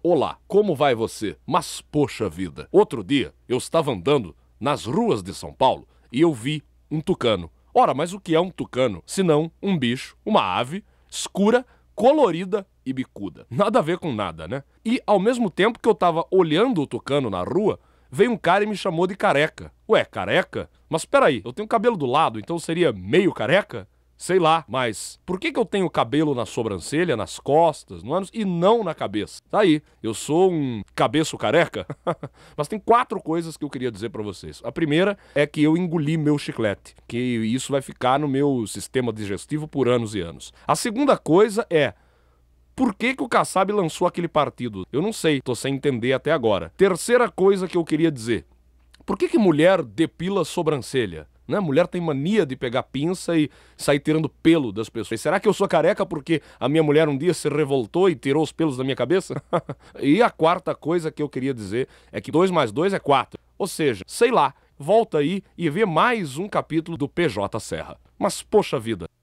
Olá, como vai você? Mas poxa vida! Outro dia eu estava andando nas ruas de São Paulo e eu vi um tucano. Ora, mas o que é um tucano? Senão um bicho, uma ave escura, colorida e bicuda. Nada a ver com nada, né? E ao mesmo tempo que eu estava olhando o tucano na rua, veio um cara e me chamou de careca. Ué, careca? Mas peraí, eu tenho cabelo do lado, então seria meio careca? sei lá, mas por que, que eu tenho cabelo na sobrancelha, nas costas, no ânus e não na cabeça? Tá aí, eu sou um cabeço careca, mas tem quatro coisas que eu queria dizer para vocês. A primeira é que eu engoli meu chiclete, que isso vai ficar no meu sistema digestivo por anos e anos. A segunda coisa é por que, que o Kassab lançou aquele partido? Eu não sei, tô sem entender até agora. Terceira coisa que eu queria dizer: por que, que mulher depila sobrancelha? Né? Mulher tem mania de pegar pinça e sair tirando pelo das pessoas. Será que eu sou careca porque a minha mulher um dia se revoltou e tirou os pelos da minha cabeça? e a quarta coisa que eu queria dizer é que 2 mais 2 é 4. Ou seja, sei lá, volta aí e vê mais um capítulo do PJ Serra. Mas poxa vida!